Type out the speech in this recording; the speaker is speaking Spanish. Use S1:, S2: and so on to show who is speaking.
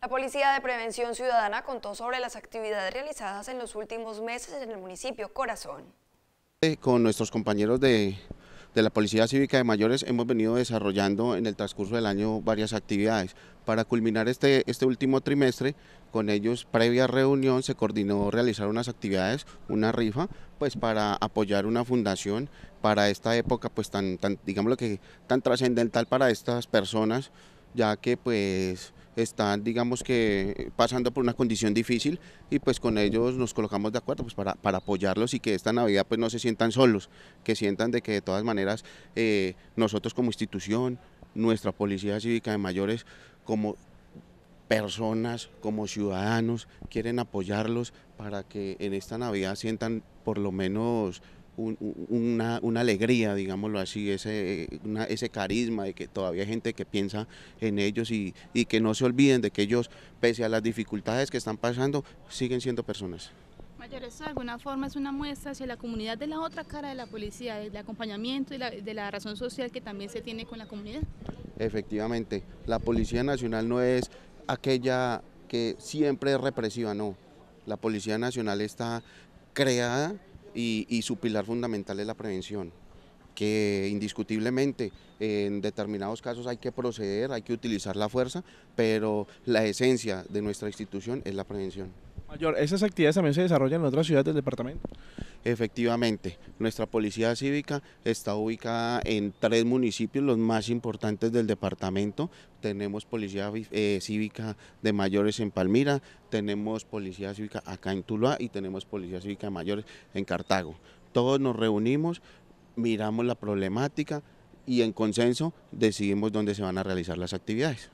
S1: La Policía de Prevención Ciudadana contó sobre las actividades realizadas en los últimos meses en el municipio Corazón.
S2: Eh, con nuestros compañeros de, de la Policía Cívica de Mayores hemos venido desarrollando en el transcurso del año varias actividades. Para culminar este, este último trimestre, con ellos previa reunión se coordinó realizar unas actividades, una rifa, pues para apoyar una fundación para esta época pues tan, tan digamos lo que tan trascendental para estas personas, ya que pues están, digamos que, pasando por una condición difícil y pues con ellos nos colocamos de acuerdo pues para, apoyarlos y que esta Navidad pues no se sientan solos, que sientan de que de todas maneras eh, nosotros como institución, nuestra Policía Cívica de Mayores, como personas, como ciudadanos, quieren apoyarlos para que en esta Navidad sientan por lo menos una, alegría, digámoslo así, ese, ese carisma de que todavía hay gente que piensa en ellos y, que no se olviden de que ellos, pese a las dificultades que están pasando, siguen siendo personas.
S1: Mayor, esto de alguna forma es una muestra hacia la comunidad de la otra cara de la policía, del acompañamiento y de la razón social que también se tiene con la comunidad.
S2: Efectivamente, la Policía Nacional no es aquella que siempre es represiva, no. La Policía Nacional está creada y, su pilar fundamental es la prevención que indiscutiblemente en determinados casos hay que proceder, hay que utilizar la fuerza, pero la esencia de nuestra institución es la prevención. Mayor, ¿esas actividades también se desarrollan en otras ciudades del departamento? Efectivamente, nuestra Policía Cívica está ubicada en tres municipios, los más importantes del departamento. Tenemos Policía eh, Cívica de Mayores en Palmira, tenemos Policía Cívica acá en Tuluá y tenemos Policía Cívica de Mayores en Cartago. Todos nos reunimos, miramos la problemática y en consenso decidimos dónde se van a realizar las actividades.